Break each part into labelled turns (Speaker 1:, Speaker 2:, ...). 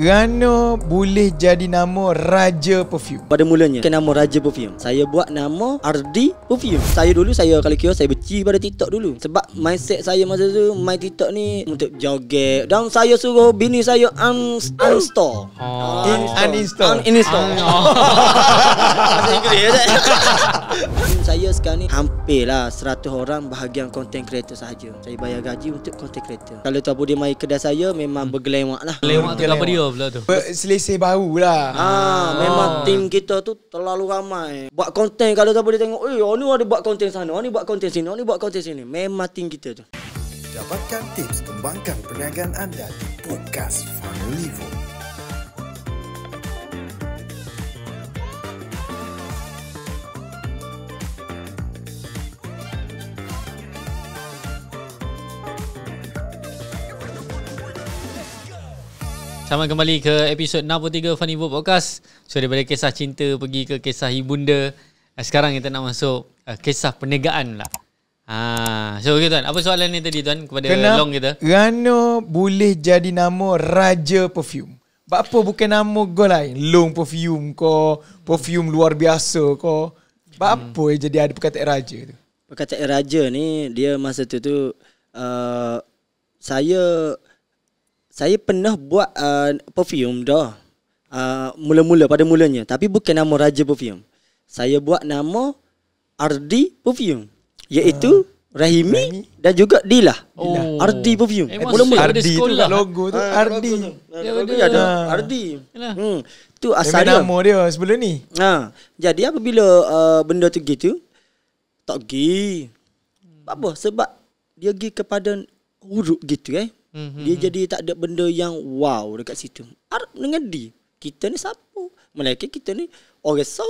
Speaker 1: Kerana boleh jadi nama Raja Perfume Pada mulanya Kenapa nama Raja Perfume Saya buat nama Ardi Perfume Saya dulu saya kali kira Saya benci pada TikTok dulu Sebab mindset saya masa tu Main TikTok ni Untuk joget Dan saya suruh bini saya un Uninstall
Speaker 2: oh. In- Uninstall Uninstall ah,
Speaker 1: Bahasa Inggeris eh? team saya sekarang ni hampirlah 100 orang bahagian content creator sahaja. Saya bayar gaji untuk content creator. Kalau tuan budi mai kedai saya memang hmm. bergelewak lah. Gelewak tu apa dia pula tu? Selisih bau lah. Ha, ah, oh. memang team kita tu terlalu ramai. Buat content kalau tuan budi tengok, eh, ni ada buat content sana, oh, ni buat content sini, oh, ni buat content sini. Memang team kita tu.
Speaker 2: Dapatkan tips kembangkan perniagaan anda di podcast Family Vote.
Speaker 3: Selamat kembali ke episod 63 Funny Book Podcast. So daripada kisah cinta pergi ke kisah ibunda. Eh, sekarang kita nak masuk uh, kisah penegaan lah. Ha, so okay, tuan, apa soalan ni tadi tuan kepada Kenapa Long kita?
Speaker 2: Rano boleh jadi nama Raja Perfume? Sebab apa bukan nama go lain? Long Perfume kau, Perfume luar biasa kau. Sebab hmm. apa jadi ada perkataan Raja tu?
Speaker 1: Perkataan Raja ni dia masa tu tu uh, saya saya pernah buat uh, perfume dah. Uh, mula-mula pada mulanya tapi bukan nama Raja Perfume. Saya buat nama Ardi Perfume iaitu uh. Rahimi Rahi? dan juga Dila. Oh. Ardi Perfume. Eh, mula -mula. Ardi tu lah. logo tu. Ah, Ardi. Logo tu. Ya, ada. Ah. Ardi. Yalah. Hmm. asal dia. Nama dia sebelum ni. Ha. Jadi apabila uh, benda tu gitu. Tak pergi. Hmm. Apa? Sebab dia pergi kepada huruf gitu eh.
Speaker 3: Mm-hmm. Dia mhm. jadi
Speaker 1: tak ada benda yang wow dekat situ. Arab dengan D. Kita ni siapa? Melaka kita ni orang so.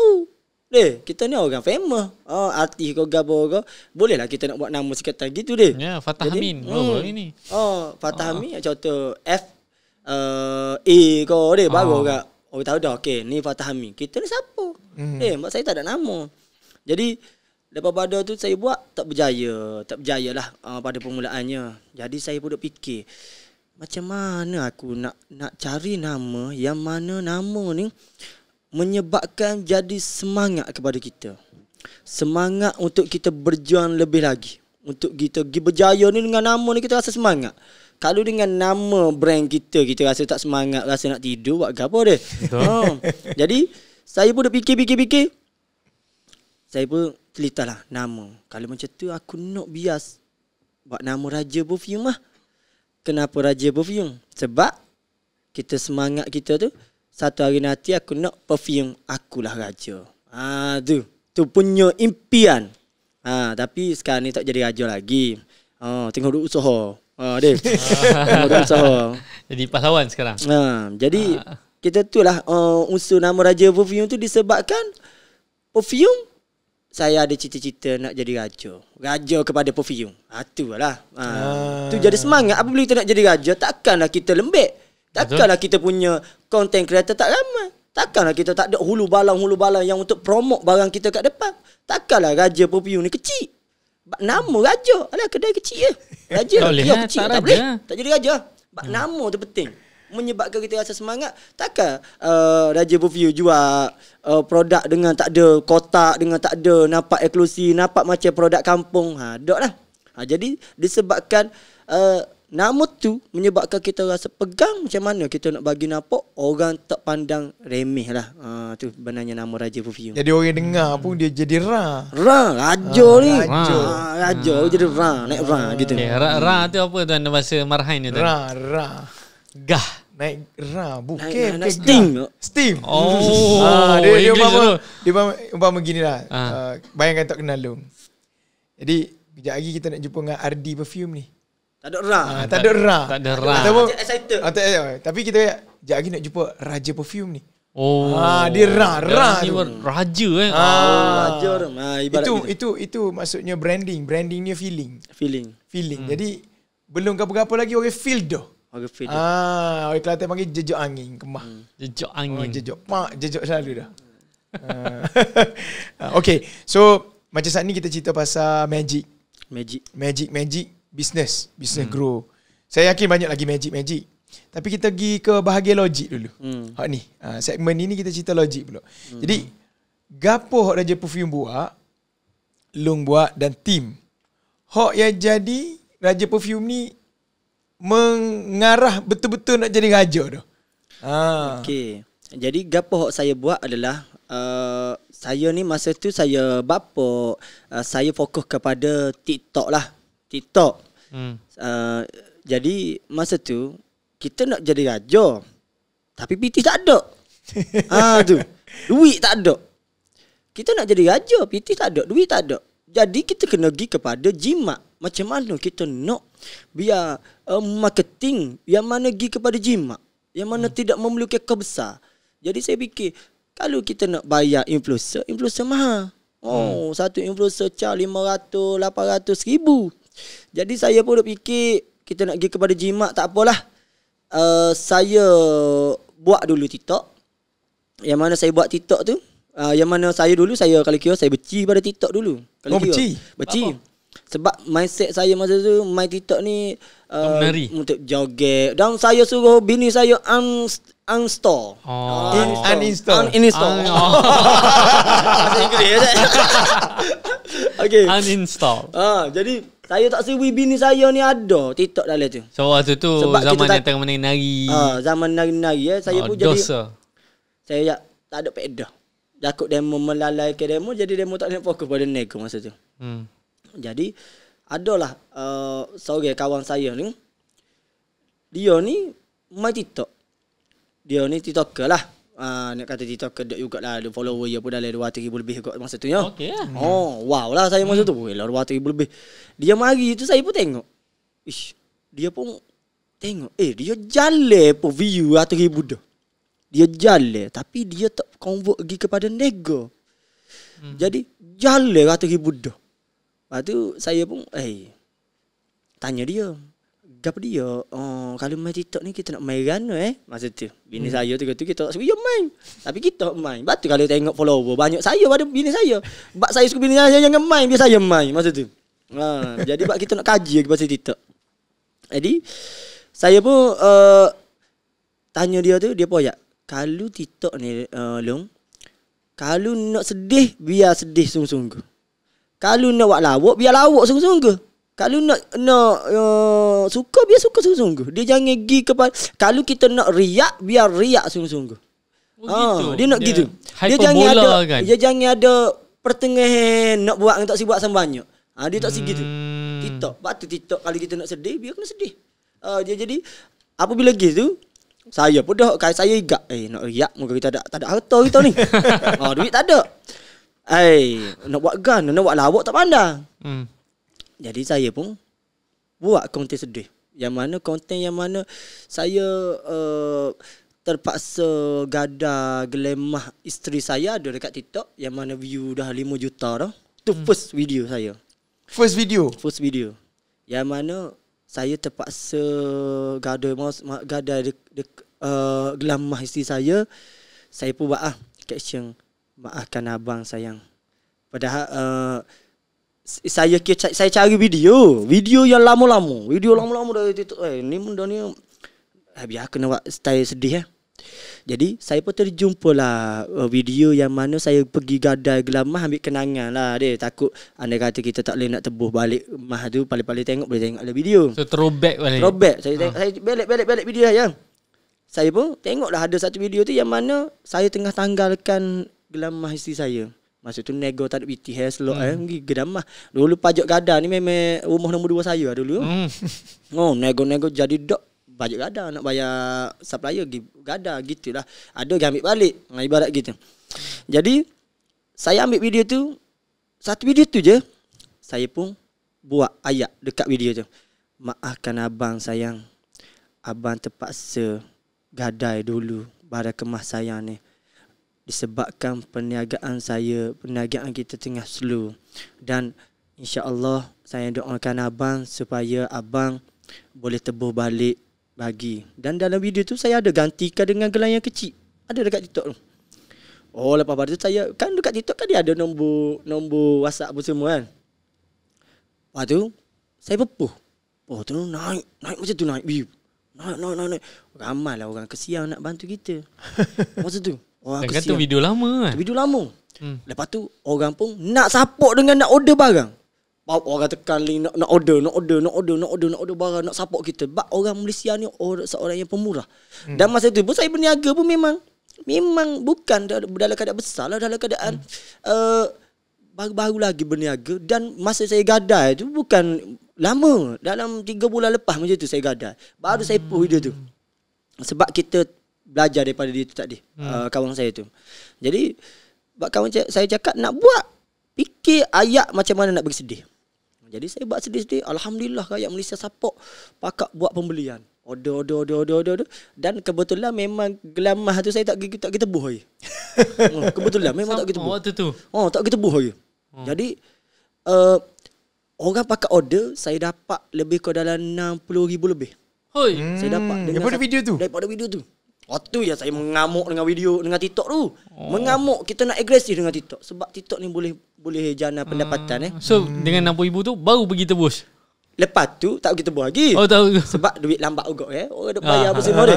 Speaker 1: Deh, kita ni orang famous. Ah, oh, arti kau gabo kau. Bolehlah kita nak buat nama sikit gitu deh. Ya, yeah, Fatah Amin. Hmm. Oh, ini. Oh, Fatah ah. Amin contoh F uh, A kau deh baru oh. Orang tahu dah, okey, ni Fatah Amin. Kita ni siapa? Mm-hmm. Eh, mak saya tak ada nama. Jadi, Lepas pada tu saya buat tak berjaya, tak berjaya lah uh, ah, pada permulaannya. Jadi saya pun duk fikir macam mana aku nak nak cari nama yang mana nama ni menyebabkan jadi semangat kepada kita. Semangat untuk kita berjuang lebih lagi. Untuk kita pergi berjaya ni dengan nama ni kita rasa semangat. Kalau dengan nama brand kita kita rasa tak semangat, rasa nak tidur, buat apa dia?
Speaker 2: Betul. Ha.
Speaker 1: Jadi saya pun duk fikir-fikir-fikir. Saya pun Telitah lah nama Kalau macam tu aku nak bias Buat nama Raja Perfume lah Kenapa Raja Perfume? Sebab kita semangat kita tu Satu hari nanti aku nak perfume Akulah Raja Ah ha, tu Tu punya impian ha, Tapi sekarang ni tak jadi Raja lagi ha, Tengok duduk usaha ha, dia. Tengok Jadi pahlawan sekarang ha, Jadi ha. kita tu lah uh, Usul nama Raja Perfume tu disebabkan Perfume saya ada cita-cita nak jadi raja. Raja kepada perfume. Ha tu lah. Ha. Ah. Tu jadi semangat apabila kita nak jadi raja, takkanlah kita lembek. Takkanlah kita punya content creator tak ramai. Takkanlah kita tak ada hulu balang-hulu balang yang untuk promote barang kita kat depan. Takkanlah raja perfume ni kecil. Nama raja. Alah kedai kecil je. Raja. Tak boleh. Eh? Tak jadi raja. Bak hmm. nama tu penting menyebabkan kita rasa semangat takkan uh, Raja Bovio jual uh, produk dengan tak ada kotak dengan tak ada nampak eksklusif nampak macam produk kampung ha doklah ha jadi disebabkan uh, nama tu menyebabkan kita rasa pegang macam mana kita nak bagi nampak orang tak pandang remeh lah uh, tu benarnya nama Raja Bovio jadi
Speaker 2: orang dengar pun dia jadi ra ra raja ha, ni raja ha,
Speaker 1: raja hmm. jadi ra naik ra gitu okay, ra,
Speaker 3: ra tu apa tuan bahasa marhain tu ra
Speaker 2: ra Gah Naik ra bukan naik, naik, sting. sting. Oh. Ha, dia oh, dia umpama dia umpama, umpama gini lah. Ha. Uh, bayangkan tak kenal lu. Jadi kejap lagi kita nak jumpa dengan RD perfume ni. Tak ada ra. Ha, tak, ada ra. Tak ada ra. Tak ada ra. Tak ada ra. Atau, excited. Atau, tapi kita kejap lagi nak jumpa raja perfume ni. Oh. Ha, dia ra ra. Dia raja eh. Ah, Oh, raja. Ha, ibarat itu, itu itu itu maksudnya branding. Branding ni feeling. Feeling. Feeling. Hmm. Jadi belum apa-apa lagi orang feel doh. Orang kefir ah, Orang Kelantan panggil jejok angin kemah hmm. Jejok oh, angin oh, Jejok Mak jejok selalu dah uh, Okay So Macam saat ni kita cerita pasal magic Magic Magic magic Business Business hmm. grow Saya yakin banyak lagi magic magic Tapi kita pergi ke bahagian logik dulu hmm. Hak ni uh, Segmen ni kita cerita logik pula hmm. Jadi Gapo Hak Raja Perfume buat Long buat Dan tim Hak yang jadi Raja Perfume ni mengarah betul-betul nak jadi raja tu. Ha.
Speaker 1: Okey. Jadi gapo hok saya buat adalah uh, saya ni masa tu saya bapa uh, saya fokus kepada TikTok lah. TikTok. Hmm. Uh, jadi masa tu kita nak jadi raja. Tapi PT tak ada. ha tu. Duit tak ada. Kita nak jadi raja, PT tak ada, duit tak ada. Jadi kita kena pergi kepada jimat. Macam mana kita nak biar uh, marketing yang mana pergi kepada jimat. Yang mana hmm. tidak memerlukan kebesar. Jadi saya fikir, kalau kita nak bayar influencer, influencer mahal. Oh, hmm. satu influencer cah 500, 800 ribu. Jadi saya pun fikir, kita nak pergi kepada jimat tak apalah. Uh, saya buat dulu TikTok. Yang mana saya buat TikTok tu, uh, yang mana saya dulu saya kalau kira saya beci pada TikTok dulu. Kalau oh, beci. Beci. Sebab mindset saya masa tu main TikTok ni uh, untuk joget. Dan saya suruh bini saya un oh. Ah, uninstall. Oh. Uh, In- uninstall. Ah, uninstall.
Speaker 2: Bahasa un- Inggeris. Eh?
Speaker 1: okay. Uninstall. Ah, uh, jadi saya tak suwi bini saya ni ada TikTok dalam tu. So waktu tu Sebab ah, zaman yang tengah
Speaker 3: menari. Ah, uh,
Speaker 1: zaman nari-nari eh. Saya oh, pun dosa. jadi Saya tak ada pedah takut demo melalaikan demo jadi demo tak nak fokus pada nego masa tu. Hmm. Jadi adalah uh, seorang kawan saya ni dia ni main TikTok. Dia ni TikToker lah. Uh, nak kata TikTok kedek juga lah dia follower dia pun dalam 2 ribu lebih kot masa tu ya okay. Lah. Oh wow lah saya masa hmm. tu Wih 2 lah ribu lebih Dia mari tu saya pun tengok Ish Dia pun Tengok Eh dia jale pun view 1 ribu dah dia jale tapi dia tak convert pergi kepada nego. Hmm. Jadi jale ratu ribu dah. Lepas tu saya pun eh hey, tanya dia. Gap dia, oh, kalau main TikTok ni kita nak main rana eh. Masa tu, bini hmm. saya tu kata kita tak suka main. Tapi kita main. Batu kalau tengok follower, banyak saya pada bini saya. Bak saya suka bini saya yang main, biar saya main. Masa tu. Ha, jadi bak kita nak kaji lagi pasal TikTok. Jadi, saya pun uh, tanya dia tu, dia poyak. Kalau TikTok ni uh, Long Kalau nak sedih Biar sedih sungguh-sungguh Kalau nak buat lawak Biar lawak sungguh-sungguh Kalau nak nak uh, Suka Biar suka sungguh-sungguh Dia jangan pergi kepada Kalau kita nak riak Biar riak sungguh-sungguh
Speaker 2: Oh, oh gitu. Ah, dia nak gitu. Dia jangan ada kan? dia
Speaker 1: jangan ada pertengahan nak buat tak si buat sembanyak. Ah ha, dia tak hmm. si gitu. Hmm. Kita patut TikTok kalau kita nak sedih biar kena sedih. Uh, dia jadi apabila gitu saya pun dah kaya saya igak. Eh nak riak muka kita tak ada harta kita ni. Ha oh, duit tak ada. Eh nak buat gan, nak buat lawak tak pandai. Hmm. Jadi saya pun buat konten sedih. Yang mana konten yang mana saya uh, terpaksa gada gelemah isteri saya ada dekat TikTok yang mana view dah 5 juta dah. Tu hmm. first video saya. First video. First video. Yang mana saya terpaksa gada gada de, de, uh, gelam mah saya saya pun buat ah caption maafkan abang sayang padahal uh, saya saya cari video video yang lama-lama video lama-lama dari TikTok eh ni benda ni eh, biar kena buat style sedih eh jadi saya pun terjumpa lah uh, video yang mana saya pergi gadai gelamah ambil kenangan lah dia takut anda kata kita tak boleh nak tebuh balik mah tu paling-paling tengok boleh tengok ada video.
Speaker 3: So throwback
Speaker 1: balik. Throwback. Saya ha. saya belik-belik belik video lah yang. Saya pun tengok tengoklah ada satu video tu yang mana saya tengah tanggalkan gelamah istri saya. Masa tu nego tak ada BT hair slot hmm. eh pergi gedamah. Dulu pajak gadah ni memang rumah nombor dua saya lah dulu. Hmm. Oh nego-nego jadi dok bajet gada nak bayar supplier gada gitulah ada yang ambil balik ibarat gitu jadi saya ambil video tu satu video tu je saya pun buat ayat dekat video tu maafkan abang sayang abang terpaksa gadai dulu barang kemas sayang ni disebabkan perniagaan saya perniagaan kita tengah slow dan insyaallah saya doakan abang supaya abang boleh tebuh balik bagi. Dan dalam video tu saya ada gantikan dengan gelang yang kecil. Ada dekat TikTok tu. Oh lepas pada tu saya kan dekat TikTok kan dia ada nombor nombor WhatsApp apa semua kan. Lepas tu saya pepuh. Oh tu naik naik macam tu naik. view Naik naik naik naik. Ramai lah orang kesian nak bantu kita. Masa tu. Oh Dan kesian. video lama kan. Video lama. Hmm. Lepas tu orang pun nak support dengan nak order barang. Bawa orang tekan link nak, nak order, nak order, nak order, nak order, nak order barang, nak support kita. Sebab orang Malaysia ni orang, oh, seorang yang pemurah. Hmm. Dan masa tu pun saya berniaga pun memang, memang bukan dalam keadaan besar lah, dalam keadaan hmm. uh, eh, baru-baru lagi berniaga. Dan masa saya gadai tu bukan lama, dalam tiga bulan lepas macam tu saya gadai. Baru hmm. saya pull dia tu. Sebab kita belajar daripada dia tu tadi, hmm. uh, kawan saya tu. Jadi, kawan saya cakap nak buat, fikir ayat macam mana nak bersedih. Jadi saya buat sedih-sedih. Alhamdulillah rakyat Malaysia support pakak buat pembelian. Order, order, order, order, order. order. Dan kebetulan memang gelamah tu saya tak pergi tak kita buh eh. oh, kebetulan memang tak kita buh. Waktu tu. Oh, tak kita buh oh. Jadi uh, orang pakak order, saya dapat lebih kurang dalam ribu lebih. Hoi. Hmm. Saya dapat dengan daripada video tu. Daripada video tu. Oh tu ya saya mengamuk dengan video dengan TikTok tu. Oh. Mengamuk kita nak agresif dengan TikTok sebab TikTok ni boleh boleh jana pendapatan eh. hmm. eh. So hmm. dengan 60000 tu baru pergi tebus. Lepas tu tak pergi tebus lagi. Oh tahu. Sebab duit lambat juga eh. Orang oh, dah bayar apa semua dia.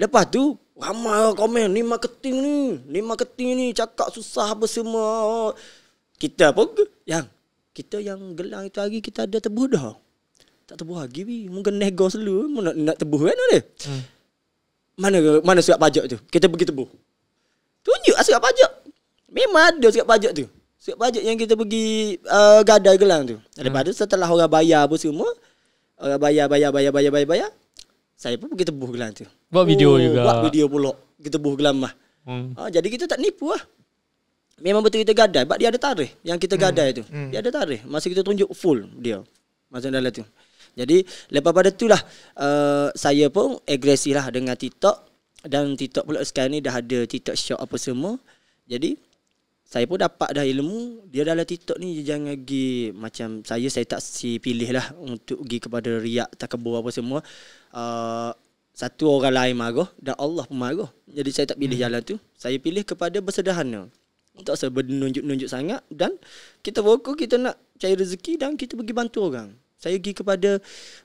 Speaker 1: Lepas tu ramai orang komen ni marketing ni. Ni marketing ni cakap susah apa semua. Kita apa yang kita yang gelang itu hari kita ada tebus dah. Tak tebus lagi bi. Mungkin nego selu eh. nak nak tebus kan dia. Hmm. Mana mana surat pajak tu? Kita pergi tebus. Tunjuk lah surat pajak. Memang ada surat pajak tu. Set bajet yang kita pergi uh, gadai gelang tu. Hmm. Daripada hmm. setelah orang bayar apa semua, orang bayar, bayar, bayar, bayar, bayar, bayar, saya pun pergi tebuh gelang tu. Buat video oh, juga. Buat video pula. Kita buh gelang lah. Hmm. Ah, jadi kita tak nipu lah. Memang betul kita gadai. Sebab dia ada tarikh yang kita hmm. gadai hmm. tu. Hmm. Dia ada tarikh. Masa kita tunjuk full dia. Masa dalam tu. Jadi lepas pada tu lah uh, saya pun agresif lah dengan TikTok. Dan TikTok pula sekarang ni dah ada TikTok shop apa semua. Jadi saya pun dapat dah ilmu dia dalam TikTok ni jangan pergi macam saya saya tak si pilih lah untuk pergi kepada riak takabur apa semua uh, satu orang lain marah dan Allah pun marah jadi saya tak pilih hmm. jalan tu saya pilih kepada bersederhana tak usah menunjuk-nunjuk sangat dan kita fokus kita nak cari rezeki dan kita pergi bantu orang saya pergi kepada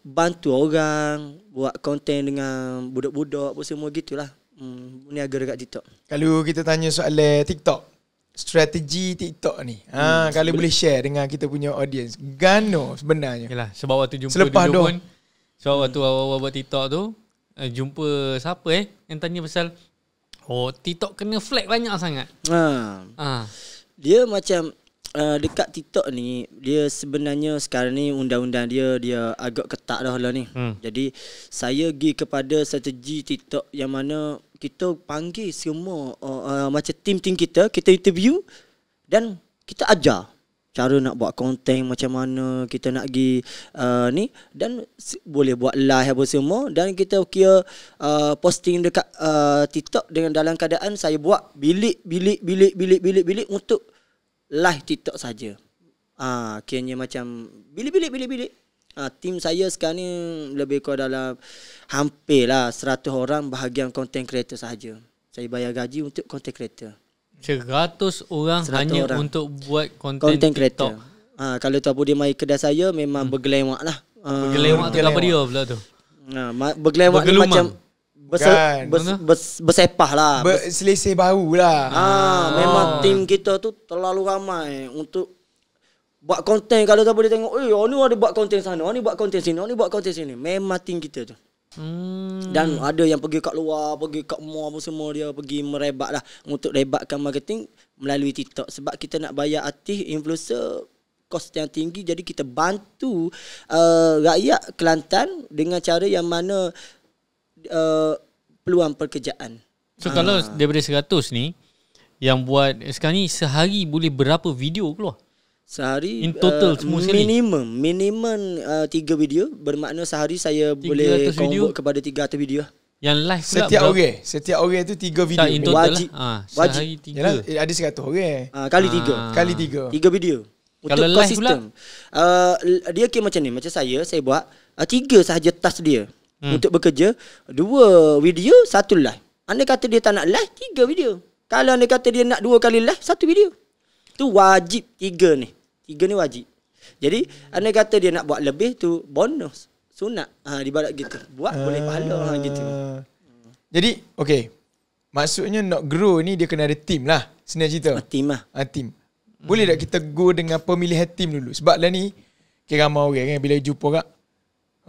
Speaker 1: bantu orang buat konten dengan budak-budak apa semua gitulah
Speaker 2: hmm, ni agak dekat TikTok kalau kita tanya soalan TikTok strategi TikTok ni. Ha, hmm. Ha kalau Sebe- boleh share dengan kita punya audience. Gano sebenarnya. Yalah sebab waktu jumpa Selepas dulu pun
Speaker 3: sebab hmm. waktu awal-awal buat TikTok tu eh, jumpa siapa eh yang tanya pasal oh TikTok kena flag banyak sangat.
Speaker 1: Ha. Ha. Dia macam Uh, dekat TikTok ni dia sebenarnya sekarang ni undang-undang dia dia agak ketak dah lah ni. Hmm. Jadi saya pergi kepada strategi TikTok yang mana kita panggil semua uh, uh, macam tim-tim kita, kita interview dan kita ajar cara nak buat konten macam mana kita nak pergi uh, ni dan si, boleh buat live apa semua dan kita kira uh, posting dekat uh, TikTok dengan dalam keadaan saya buat bilik bilik bilik bilik bilik bilik untuk live TikTok saja. Ah uh, kiranya macam bilik bilik bilik bilik Ha, ah, team saya sekarang ni lebih kurang dalam hampir lah 100 orang bahagian content creator sahaja. Saya bayar gaji untuk content creator. 100 orang 100 hanya orang. untuk buat content, content TikTok. Ha, kalau Tuan Budi main kedai saya memang hmm. bergelewak lah. Ah. Bergelewak uh, tu apa dia pula tu? Ha, bergelewak ni macam Berse, bers, kan. bers, bersepah lah.
Speaker 2: Berselisih bau lah. Ha, ha. memang tim
Speaker 1: kita tu terlalu ramai untuk buat konten kalau tak boleh tengok eh ni ada buat konten sana ni buat konten sini ni buat konten sini memang mating kita tu Hmm. Dan ada yang pergi kat luar Pergi kat mall apa semua Dia pergi merebak lah Untuk rebakkan marketing Melalui TikTok Sebab kita nak bayar artis Influencer Kos yang tinggi Jadi kita bantu uh, Rakyat Kelantan Dengan cara yang mana uh, Peluang pekerjaan So ha. kalau ah.
Speaker 3: daripada 100 ni Yang buat Sekarang ni sehari boleh berapa video
Speaker 1: keluar? Sehari In total uh, semua Minimum sini. Minimum uh, Tiga video Bermakna sehari saya Boleh convert video? kepada Tiga atau video
Speaker 2: Yang live pula Setiap orang okay. Setiap orang okay tu Tiga video lah. Wajib lah. ha, Sehari tiga Wajib. Yalah, eh, Ada seratus orang okay. uh, eh. ah, Kali ha. tiga Kali tiga Tiga video
Speaker 1: Untuk Kalau live pula uh, Dia kira macam ni Macam saya Saya buat uh, Tiga sahaja tas dia hmm. Untuk bekerja Dua video Satu live Anda kata dia tak nak live Tiga video Kalau anda kata dia nak Dua kali live Satu video Tu wajib tiga ni. Igeni wajib. Jadi, anda kata dia nak buat lebih tu bonus. Sunat. Ha, balik gitu.
Speaker 2: Buat uh, boleh pahala uh, gitu. Eh, jadi, okay. Maksudnya nak grow ni dia kena ada team lah. Senang cerita. A ah, team lah. A ah, team. Boleh hmm. tak kita go dengan pemilihan team dulu? Sebab lah ni, okay, ramai orang kan bila jumpa kak.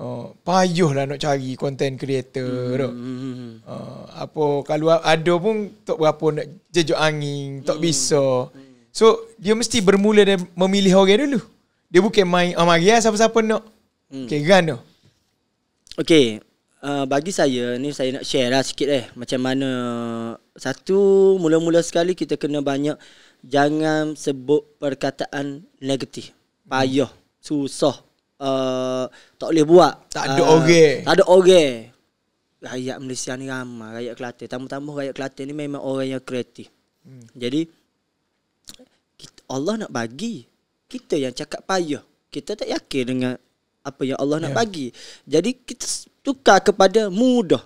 Speaker 2: Oh, payuh lah nak cari content creator hmm. hmm, hmm, hmm oh, apa kalau ada pun tak berapa nak jejuk angin, tak hmm. bisa. Hmm. So dia mesti bermula dan memilih orang dulu. Dia bukan main oh, Maria lah, siapa-siapa nak. Hmm. Okay, gan tu.
Speaker 1: Okay, uh, bagi saya ni saya nak share lah sikit eh. Macam mana satu mula-mula sekali kita kena banyak jangan sebut perkataan negatif. Payah, hmm. susah, uh, tak boleh buat. Tak ada uh, okay. Tak ada okay. Rakyat Malaysia ni ramah, rakyat Kelantan. Tambah-tambah rakyat Kelantan ni memang orang yang kreatif. Hmm. Jadi, Allah nak bagi. Kita yang cakap payah. Kita tak yakin dengan apa yang Allah nak yeah. bagi. Jadi kita tukar kepada mudah.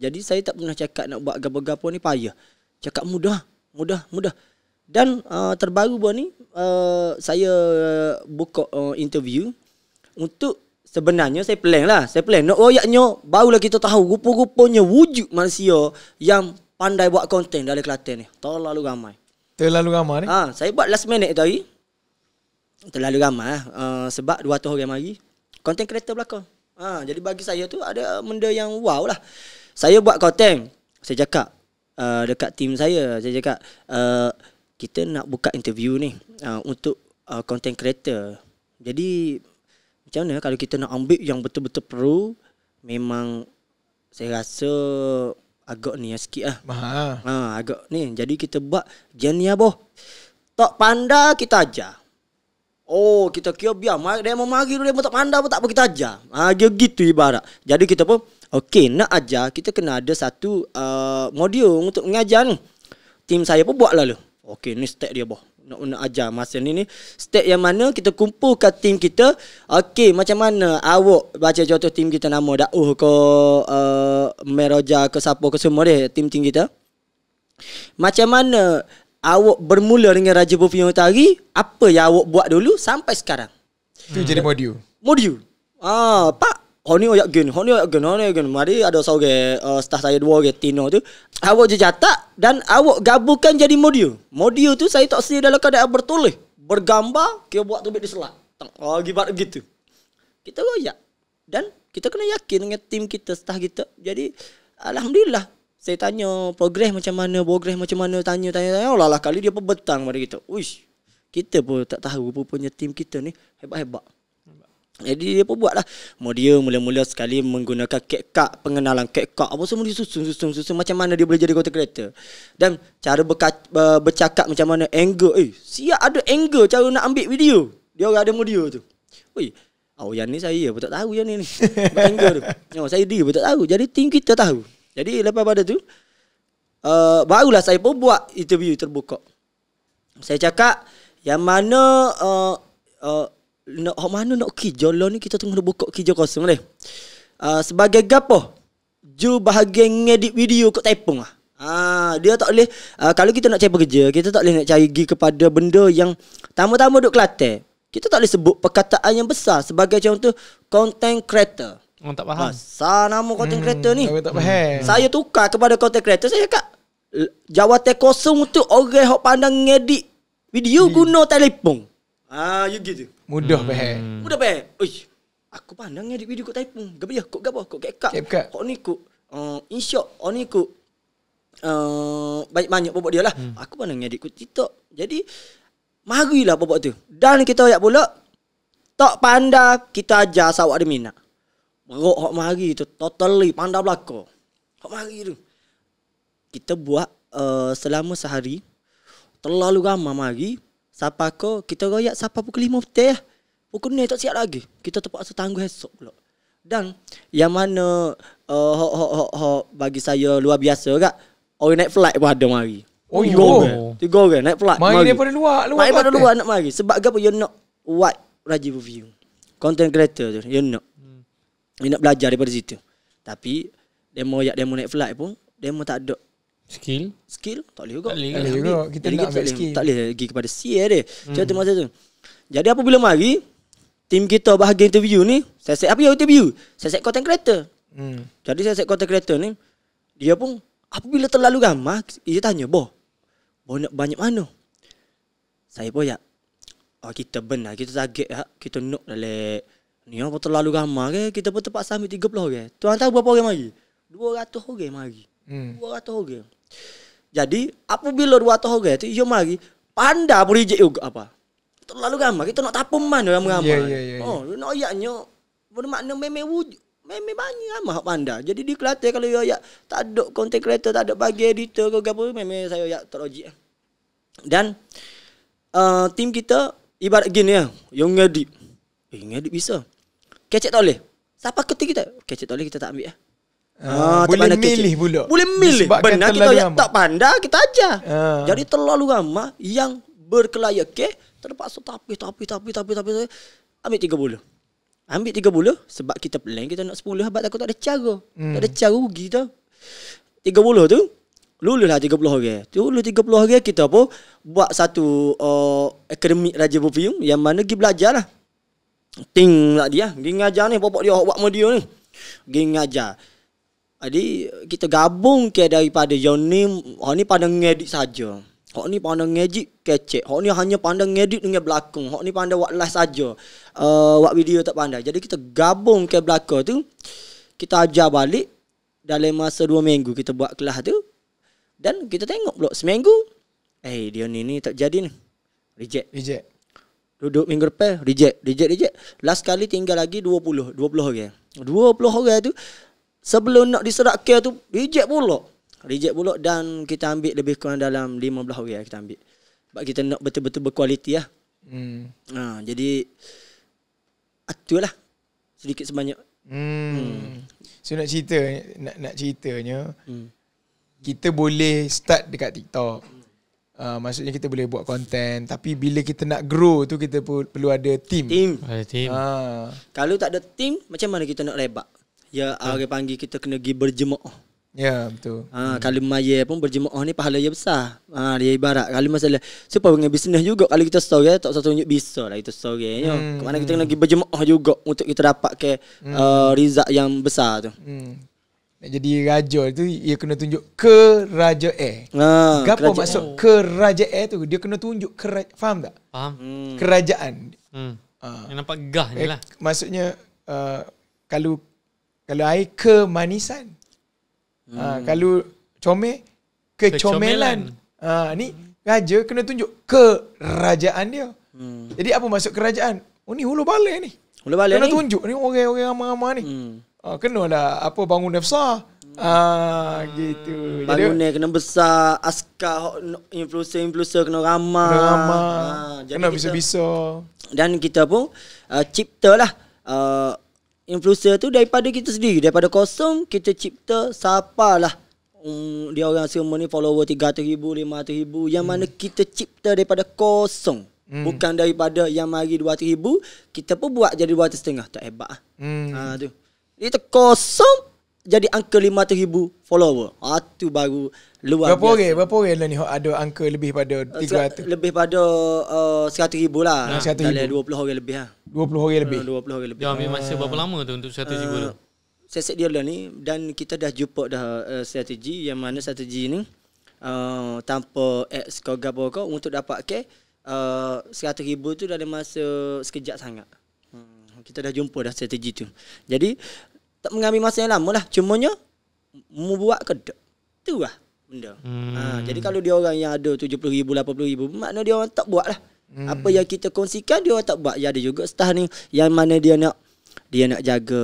Speaker 1: Jadi saya tak pernah cakap nak buat gapo-gapo ni payah. Cakap mudah, mudah, mudah. Dan uh, terbaru buat ni uh, saya buka uh, interview untuk sebenarnya saya plan lah. Saya plan nak royaknya barulah kita tahu rupa-rupanya wujud manusia yang pandai buat konten dari Kelantan ni. Terlalu ramai.
Speaker 2: Terlalu ramai ni?
Speaker 1: Ha, saya buat last minute tu hari. Terlalu ramai. Uh, sebab 200 orang mari. Konten kereta belakang. Ha, jadi bagi saya tu ada benda yang wow lah. Saya buat konten. Saya cakap uh, dekat tim saya. Saya cakap uh, kita nak buka interview ni uh, untuk uh, content creator. Jadi macam mana kalau kita nak ambil yang betul-betul perlu, memang saya rasa agak ni lah sikit lah. Ha. ha, agak ni. Jadi kita buat jenia boh. Tak panda kita ajar. Oh, kita kira biar. Dia mau mari dulu, dia mau tak pandai pun tak apa kita ajar. Ha, dia gitu ibarat. Jadi kita pun, okey nak ajar, kita kena ada satu uh, modul untuk mengajar ni. Tim saya pun buat lah lu. Okey, ni step dia boh nak, nak ajar masa ni ni step yang mana kita kumpulkan tim kita okey macam mana awak baca contoh tim kita nama dakuh ke uh, meroja ke siapa ke semua deh tim-tim kita macam mana awak bermula dengan Raja Bufio Tari apa yang awak buat dulu sampai sekarang
Speaker 2: tu hmm. jadi modul
Speaker 1: modul ah pak Hone oyak gen, hone oyak gen, oyak gen. Mari ada seorang uh, staff saya dua ke Tino tu. Awak je catat dan awak gabungkan jadi modio. Modio tu saya tak sedia dalam keadaan bertulis. Bergambar, kita buat tu di selat. Oh, gibat begitu. Kita royak. Dan kita kena yakin dengan tim kita, staff kita. Jadi, Alhamdulillah. Saya tanya progres macam mana, progres macam mana, tanya, tanya, tanya. Olah-olah lah, kali dia pun betang mari kita. Uish, kita pun tak tahu rupanya tim kita ni hebat-hebat. Jadi dia pun buat lah Dia mula-mula sekali menggunakan cat card Pengenalan cat card Apa semua dia susun, susun, susun Macam mana dia boleh jadi kota kereta Dan cara berka- bercakap macam mana Angle Eh siap ada angle cara nak ambil video Dia orang ada modio tu Ui Oh yang ni saya pun tak tahu yang ni ni angle tu oh, Saya dia pun tak tahu Jadi tim kita tahu Jadi lepas pada tu uh, Barulah saya pun buat interview terbuka Saya cakap Yang mana uh, uh, nak hok mana nak ki jolo ni kita tengah nak buka ki jolo kosong leh. Ah, uh, sebagai gapo? Ju bahagian ngedit video kat tepung ah. Ah dia tak boleh uh, kalau kita nak cari kerja kita tak boleh nak cari gi kepada benda yang tamu-tamu duk Kelantan. Kita tak boleh sebut perkataan yang besar sebagai contoh content creator. Orang tak faham. Besar nama content hmm, creator ni. Tak faham. Hmm. Saya tukar kepada content creator saya kak jawatan kosong untuk orang hok pandang ngedit video hmm. guna telefon. Ah, uh, you gitu. Mudah hmm. pay. Mudah pay. Oi. Aku pandangnya di video kau typo. Gapo ya? Kok gapo? Kok kekak? Kekak. Kok ni kok uh, insya oh ni kok uh, eh, baik banyak bobok dia lah. Hmm. Aku pandangnya di kok TikTok. Jadi marilah bobok tu. Dan kita ayak pula tak pandai kita ajar sawak ada minat. Rok hok mari tu totally pandai belako. Hok mari tu. Kita buat uh, selama sehari terlalu ramai mari Sapa ko kita royak sapa pukul 5 petang lah. Pukul ni tak siap lagi. Kita terpaksa tangguh esok pula. Dan yang mana uh, eh, ho, ho, ho, ho, bagi saya luar biasa kak. Orang naik flight pun ada mari. Oh, tiga orang. Tiga orang naik flight. Mari, mari. daripada
Speaker 2: luar. luar mari pada luar nak
Speaker 1: mari. Sebab apa you nak buat Rajiv Review. Content creator tu. You nak. Hmm. You nak belajar daripada situ. Tapi demo yang demo naik flight pun demo tak ada Skill? Skill? Tak boleh juga. Tak boleh, juga. Kita Jadi nak kita ambil tak skill. Tak boleh pergi kepada C eh, dia. Cuma hmm. masa tu. Jadi apa bila mari, tim kita bahagian interview ni, saya set apa ya interview? Saya set content creator. Hmm. Jadi saya set content creator ni, dia pun, apa bila terlalu ramah, dia tanya, boh, boh nak banyak mana? Saya pun ya, oh, kita benar, kita target ya, kita nak dalam, ni apa terlalu ramah ke, kita pun terpaksa ambil 30 orang. Tuan tahu berapa orang mari? 200 orang mari. Hmm. 200 orang. Jadi apabila dua tahu gaya tu, yo lagi panda boleh je juga apa. Terlalu ramai kita nak tapu mana ramai. Yeah, yeah, yeah, oh, yeah. nak ayaknya bermakna meme wuj, Meme banyak mah panda. Jadi di Kelate kalau yo ayak tak ada content creator, tak ada bagi editor ke apa meme saya ayak terojik. Dan uh, tim kita ibarat gini ya, yang ngedit. Eh, bisa. Kecek tak Siapa ketik kita? Kecek tak kita tak ambil ya.
Speaker 2: Uh, boleh milih kecil. pula Boleh milih Benar kita ya- ramah. tak
Speaker 1: pandai Kita aja. uh. Ah. Jadi terlalu ramah Yang berkelayak ke Terpaksa tapi tapi tapi tapi tapi Ambil tiga bulu Ambil tiga bulu Sebab kita pelan kita nak sepuluh Sebab takut tak ada cara hmm. Tak ada hmm. cara rugi tau Tiga bulu tu Lulus lah tiga puluh orang tu Lulus tiga puluh orang kita pun Buat satu uh, Akademik Raja Perfume Yang mana pergi belajar lah Ting lah dia Pergi ngajar ni Bapak dia Awak dia ni Pergi jadi kita gabung ke daripada yang ni Hak ni pandai ngedit saja. Hak ni pandai ngedit kecek Hak ni hanya pandang ngedit dengan belakang Hak ni pandai buat live saja. Uh, video tak pandai Jadi kita gabung ke belakang tu Kita ajar balik Dalam masa dua minggu kita buat kelas tu Dan kita tengok pula seminggu Eh hey, dia ni ni tak jadi ni Reject Reject Duduk minggu depan Reject Reject reject Last kali tinggal lagi 20 20 orang 20 orang tu sebelum nak diserak care tu reject pula reject pula dan kita ambil lebih kurang dalam 15 hari lah kita ambil sebab kita nak betul-betul berkualiti lah hmm. ha, jadi itulah sedikit sebanyak
Speaker 2: hmm. hmm. so nak cerita nak, nak ceritanya hmm. kita boleh start dekat TikTok Uh, maksudnya kita boleh buat konten tapi bila kita nak grow tu kita perlu ada team team ada team uh. kalau tak ada team macam mana kita nak lebak
Speaker 1: Ya, hari yeah. panggil kita kena pergi berjemaah. Ya, yeah, betul.
Speaker 2: Ha, hmm. Kalau maya pun
Speaker 1: berjemaah ni pahala yang besar. Ha, dia ibarat. Kalau masalah, siapa dengan bisnes juga. Kalau kita story, ya, tak satu tunjuk bisa lah kita story. Ya. Hmm. Ya. Kemana kita hmm. kena pergi berjemaah juga untuk kita dapat ke hmm. uh, rizak
Speaker 2: yang besar tu. Hmm. jadi raja tu, ia kena tunjuk ke raja eh. Ha, Gapa kerajaan. maksud oh. ke raja eh tu? Dia kena tunjuk kerajaan. Faham tak? Faham. Hmm. Kerajaan.
Speaker 3: Hmm. Uh. Ah. Yang nampak gah ni eh, lah.
Speaker 2: Eh, maksudnya, uh, kalau kalau air kemanisan. Ha, hmm. Ha, kalau comel, kecomelan. Ha, ni raja kena tunjuk kerajaan dia. Hmm. Jadi apa masuk kerajaan? Oh ni hulu balai ni. Hulu balai kena ni. tunjuk ni orang-orang ramai-ramai ni. Hmm. Ha, kena lah apa bangun nafsa. Ah, ha, hmm. gitu. Bangunnya kena besar, askar, influencer-influencer kena ramah. Kena ramah. Ha, kena bisa-bisa.
Speaker 1: Dan kita pun uh, cipta lah. Uh, influencer tu daripada kita sendiri daripada kosong kita cipta siapalah um, hmm, dia orang semua ni follower 300 ribu 500 ribu yang hmm. mana kita cipta daripada kosong hmm. bukan daripada yang mari 200 ribu kita pun buat jadi 200 setengah tak hebat lah. hmm. ha, tu itu kosong jadi angka 500,000 follower. Ah tu baru luar berapa biasa. Orang,
Speaker 2: berapa orang ni ada angka lebih pada 300? Eh,
Speaker 1: lebih pada uh, eh, 100,000 lah. Ha. Ah, 100, Dalam 20 orang lebih lah.
Speaker 2: 20 ah, orang lebih? Uh, 20 orang lebih. Dia ya, ambil masa ah. berapa lama tu untuk 100,000 uh, tu? Eh,
Speaker 1: Seset dia lah ni dan kita dah jumpa dah uh, strategi yang mana strategi ni uh, tanpa ads kau gabar kau untuk dapat ke uh, 100,000 tu dalam masa sekejap sangat. Hmm, kita dah jumpa dah strategi tu. Jadi tak mengambil masa yang lama lah. cuma Cumanya, mu buat ke tak? Itu lah benda. Hmm. Ha, jadi kalau dia orang yang ada RM70,000, RM80,000, makna dia orang tak buat lah. Hmm. Apa yang kita kongsikan, dia orang tak buat. Ya ada juga staff ni yang mana dia nak dia nak jaga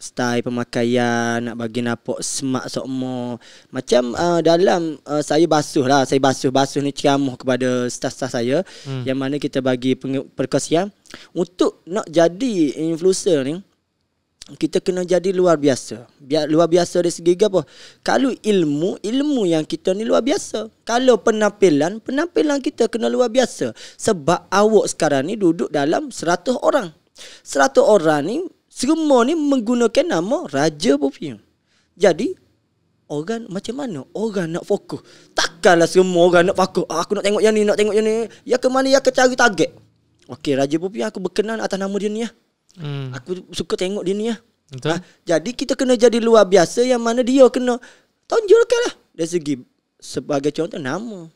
Speaker 1: style pemakaian, nak bagi nampak smart sokmo. Macam uh, dalam uh, saya basuh lah, saya basuh-basuh ni ciamuh kepada staff-staff saya. Hmm. Yang mana kita bagi perkongsian. Untuk nak jadi influencer ni, kita kena jadi luar biasa. Biar luar biasa dari segi apa? Kalau ilmu, ilmu yang kita ni luar biasa. Kalau penampilan, penampilan kita kena luar biasa. Sebab awak sekarang ni duduk dalam 100 orang. 100 orang ni semua ni menggunakan nama Raja Perfume. Jadi orang macam mana? Orang nak fokus. Takkanlah semua orang nak fokus. Ah, aku nak tengok yang ni, nak tengok yang ni. Ya ke mana ya ke cari target. Okey, Raja Perfume aku berkenan atas nama dia ni ya. Hmm. Aku suka tengok dia ni lah. Ha, jadi kita kena jadi luar biasa yang mana dia kena tonjolkan lah. Dari segi sebagai contoh nama.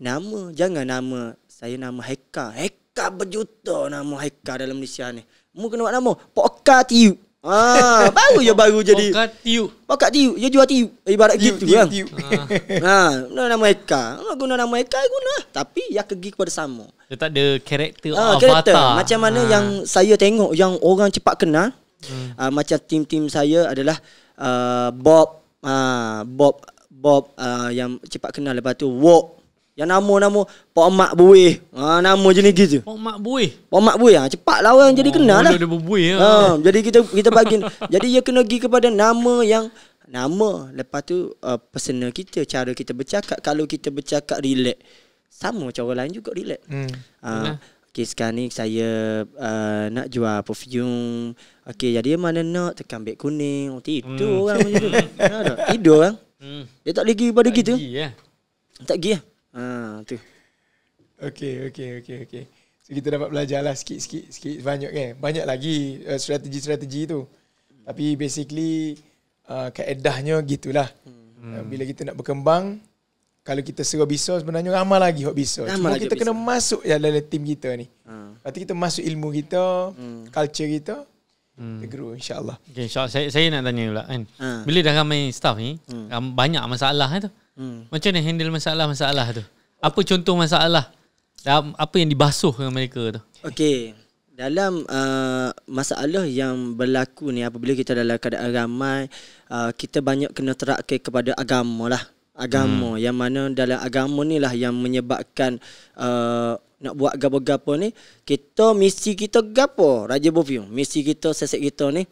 Speaker 1: Nama. Jangan nama. Saya nama Heka. Heka berjuta nama Heka dalam Malaysia ni. Mu kena buat nama. Pokka Tiup. Ah, baru je baru jadi. Pokat tiu. Pokat tiu. Ya jual tiu. Ibarat tiu, gitu kan. Tiu, ah. Ha, ah. ah, nama Eka. Ah, guna nama Eka, guna. Ya lah. Tapi, ia pergi kepada sama.
Speaker 3: Dia tak ada karakter ah,
Speaker 1: avatar. Character. Macam mana ah. yang saya tengok, yang orang cepat kenal. Hmm. Ah, macam tim-tim saya adalah uh, Bob. Ah, Bob Bob uh, yang cepat kenal. Lepas tu, Walk. Yang nama-nama Pak Mak Buih. Ha, nama jenis gitu. Pak Mak Buih. Pak Mak Buih. Ha, cepat lah orang oh, jadi kenal lah. Dia berbuih ya. ha, jadi kita kita bagi. jadi ia kena pergi kepada nama yang nama. Lepas tu uh, personal kita. Cara kita bercakap. Kalau kita bercakap relax. Sama macam orang lain juga relax. Hmm. Ha, yeah. Okay sekarang ni saya uh, nak jual perfume. Okay jadi mana nak tekan beg kuning. Oh, tidur hmm. orang macam tu. Ha, tidur orang. Hmm. Dia tak lagi pada kita. Tak pergi ya. Tak pergi ya. Ha
Speaker 2: tu. Okey okey okey okey. So kita dapat belajar lah sikit sikit sikit banyak kan. Banyak lagi uh, strategi-strategi tu. Tapi basically a uh, kaedahnya gitulah. Hmm. Uh, bila kita nak berkembang kalau kita serah biso sebenarnya ramai lagi hot biso. Cuma lagi kita bisa. kena masuk ya, dalam tim kita ni. Ha. Uh. kita masuk ilmu kita, hmm. culture kita, Hmm. grow insyaAllah okay, insya
Speaker 3: saya, saya nak tanya pula kan hmm. Bila dah ramai staff ni hmm. Banyak masalah tu hmm. Hmm. Macam mana handle masalah-masalah tu? Apa okay. contoh masalah? Apa yang dibasuh dengan mereka tu?
Speaker 1: Okay. Dalam uh, masalah yang berlaku ni apabila kita dalam keadaan ramai, uh, kita banyak kena terakir kepada agama lah. Agama hmm. yang mana dalam agama ni lah yang menyebabkan uh, nak buat gapo-gapo ni kita misi kita gapo raja bofio misi kita sesek kita ni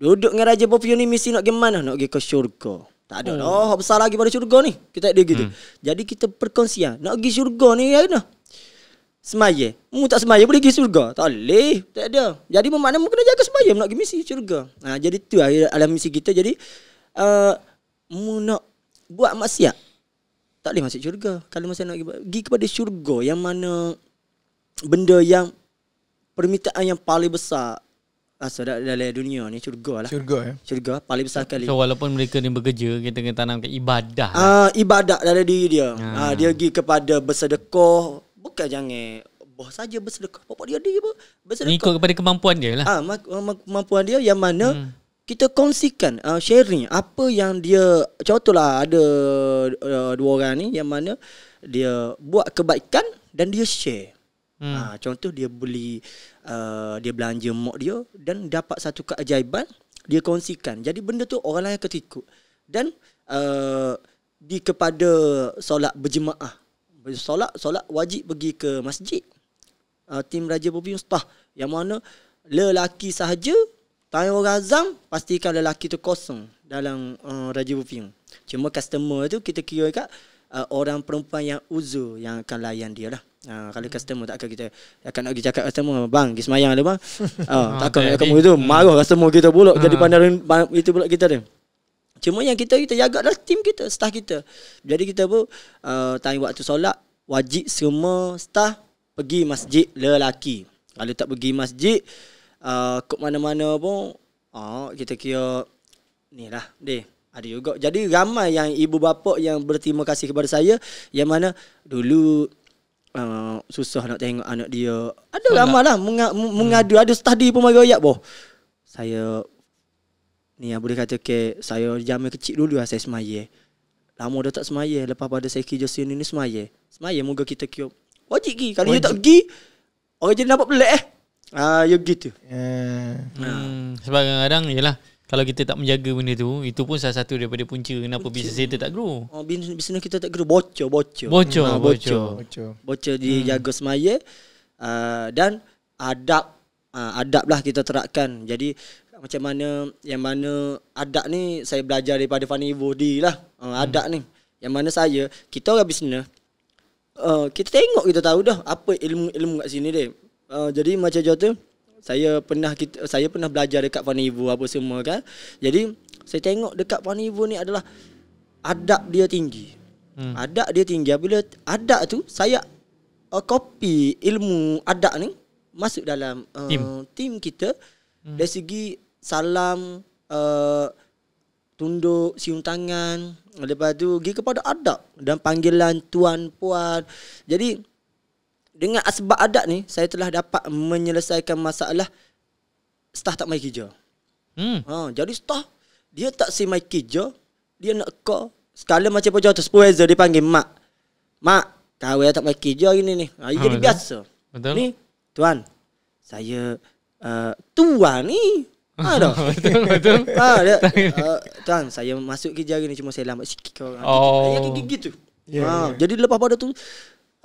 Speaker 1: duduk dengan raja bofio ni misi nak gimana nak pergi ke syurga tak ada hmm. Oh, besar lagi pada syurga ni. Kita dia gitu. Hmm. Jadi kita perkongsian. Nak pergi syurga ni ya kena. Semaya. Mu tak semaya boleh pergi syurga. Tak boleh. Tak ada. Jadi memakna mu kena jaga semaya nak pergi misi syurga. Ha, jadi tu lah alam misi kita. Jadi uh, mu nak buat maksiat. Tak boleh masuk syurga. Kalau masa nak pergi kepada syurga yang mana benda yang permintaan yang paling besar asal dari, dari dunia ni syurga lah. Syurga ya. Eh? Syurga paling besar kali. So
Speaker 3: walaupun mereka ni bekerja kita kena tanamkan ibadah. Lah. Ah
Speaker 1: uh, ibadah dari diri dia. Ah uh. dia pergi kepada bersedekah bukan jangan boh saja bersedekah. Apa dia dia bersedekah. Ikut
Speaker 3: kepada kemampuan dia lah. uh,
Speaker 1: kemampuan dia yang mana hmm. kita kongsikan uh, sharing apa yang dia contohlah ada uh, dua orang ni yang mana dia buat kebaikan dan dia share. Hmm. Ha, contoh dia beli uh, dia belanja mok dia dan dapat satu keajaiban dia kongsikan. Jadi benda tu orang lain ketikut dan uh, di kepada solat berjemaah. Solat solat wajib pergi ke masjid. Uh, tim Raja Bobi Ustah yang mana lelaki sahaja Tanya orang azam, pastikan lelaki tu kosong dalam uh, Raja Bufim. Cuma customer tu kita kira kat uh, orang perempuan yang uzur yang akan layan dia lah. Ha, kalau customer tak akan kita akan nak pergi cakap customer bang pergi sembahyang ada bang. Ha, ha takkan okay, customer itu marah customer kita pula ha. jadi ah. pandang itu pula kita ni. Cuma yang kita kita jaga adalah team kita, staff kita. Jadi kita pun uh, time waktu solat wajib semua staff pergi masjid lelaki. Kalau tak pergi masjid uh, kok mana-mana pun uh, kita kira ni lah deh. Ada juga. Jadi ramai yang ibu bapa yang berterima kasih kepada saya yang mana dulu Uh, susah nak tengok anak dia. Ada ramalah menga- hmm. mengadu ada study pun bagi ayat boh. Saya ni yang boleh kata ke saya zaman kecil dulu lah saya semaya. Lama dah tak semaya lepas pada saya kerja sini ni semaya. Semaya moga kita kio. Wajib gi kalau dia tak gi orang jadi nampak pelik eh. Ah
Speaker 2: uh, you gitu. Eh. Ah. Hmm. Nah.
Speaker 1: Sebab kadang-kadang yalah
Speaker 3: kalau kita tak menjaga benda tu itu pun salah satu daripada punca kenapa bisnes kita tak grow.
Speaker 1: Oh bisnes kita tak grow bocor bocor. Bocor hmm. bocor. Bocor. Bocor dijaga hmm. semaya uh, dan adab uh, adab lah kita terapkan. Jadi macam mana yang mana adab ni saya belajar daripada Fanny bodi lah. Uh, adab hmm. ni. Yang mana saya kita orang bisnes uh, kita tengok kita tahu dah apa ilmu-ilmu kat sini dia. Uh, jadi macam jawab tu saya pernah kita, saya pernah belajar dekat Puan Ibu apa semua kan. Jadi saya tengok dekat Puan Ibu ni adalah adab dia tinggi. Hmm. Adab dia tinggi. Bila adab tu saya uh, copy ilmu adab ni masuk dalam uh, team. team kita hmm. dari segi salam uh, tunduk siun tangan lepas tu pergi kepada adab dan panggilan tuan puan. Jadi dengan asbab adat ni saya telah dapat menyelesaikan masalah staf tak mai kerja. Hmm. Ha, jadi staf dia tak si mai kerja, dia nak ka sekali macam pojok tu supervisor dia panggil mak. Mak, kau ya tak mai kerja ini ni. Ha, ha, jadi betul. biasa. Betul. Ni tuan. Saya uh, eh, tuan ni ada. Ha, betul betul. Ha, uh, tuan, saya masuk kerja hari ni cuma saya lambat sikit kau. Oh. Ya gigi tu. Yeah, ha, yeah. jadi lepas pada tu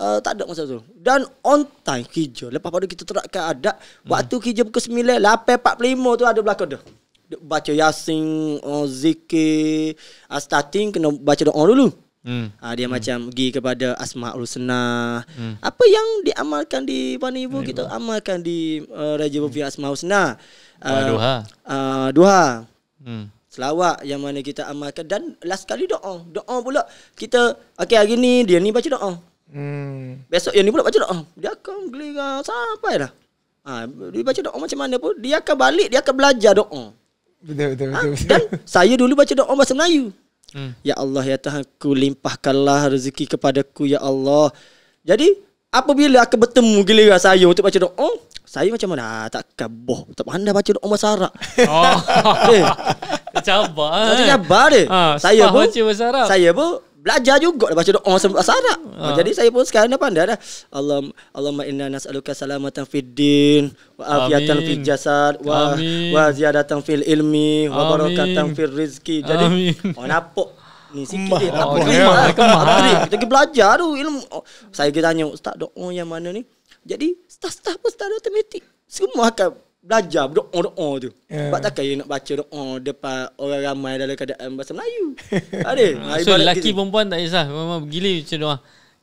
Speaker 1: uh, tak ada masa tu. Dan on time kerja. Lepas pada kita terapkan adat, hmm. waktu kerja pukul 9, 8.45 tu ada belakang dah. Baca Yasin, uh, Zikir, uh, starting kena baca doa dulu. Hmm. Ha, dia hmm. macam pergi kepada Asma'ul Husnah. Hmm. Apa yang diamalkan di Bani Ibu, kita amalkan di uh, Raja Bufi hmm. Asma'ul Husnah. Ah, uh, duha. Uh, duha. Hmm. Selawat yang mana kita amalkan. Dan last kali doa. Doa pula kita, okay hari ni dia ni baca doa. Hmm. Besok yang ni pula baca doa. Dia akan gelirah sampai dah. Ha, dia baca doa macam mana pun. Dia akan balik, dia akan belajar doa.
Speaker 2: Betul, betul, ha, betul. Ha? Dan
Speaker 1: saya dulu baca doa bahasa Melayu. Hmm. Ya Allah, ya Tuhan, ku limpahkanlah rezeki kepadaku, ya Allah. Jadi, apabila aku bertemu gila saya untuk baca doa, saya macam mana? Ah, tak kaboh. Tak pandai baca doa bahasa Arab. Oh. Cabar. Eh. Cabar dia. Ha, saya pun, saya pun belajar juga dah baca doa sebab sana. Ha. Ah. Oh, jadi saya pun sekarang dah pandai dah. Allah Allahumma inna nas'aluka salamatan fid din wa afiyatan fil jasad wa Amin. wa ziyadatan fil ilmi wa Amin. barakatan fil rizki. Jadi Amin. oh napa
Speaker 3: ni sikit apa ni?
Speaker 1: Kita belajar tu ilmu. Oh, saya pergi tanya ustaz doa yang mana ni? Jadi staf-staf pun staff automatik. Semua akan belajar doa-doa tu. Sebab yeah. takkan nak baca doa depan orang ramai dalam keadaan bahasa Melayu. Ada. Ah, ha, so lelaki
Speaker 3: perempuan tak kisah. Mama gila macam doa.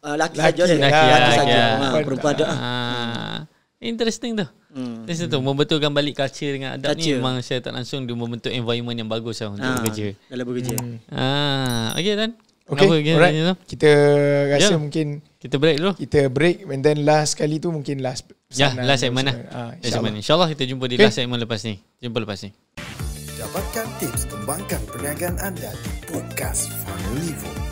Speaker 3: Uh, lelaki saja. Lah. Lah. Lelaki saja. Lah. Ha, perempuan doa. Ah, interesting tu. Hmm. Interesting tu. Membetulkan balik culture dengan adab ni memang saya tak langsung dia membentuk environment yang bagus lah untuk ha, bekerja. Dalam bekerja. Hmm. Ah, okay Dan. Okay.
Speaker 2: Kita rasa yeah. mungkin kita break dulu. Kita break and then last kali tu mungkin last. Ya, last segment lah. Ha, InsyaAllah insya
Speaker 3: insya kita jumpa di okay. last segment lepas ni. Jumpa lepas ni.
Speaker 2: Dapatkan tips kembangkan perniagaan anda di Podcast Family Vote.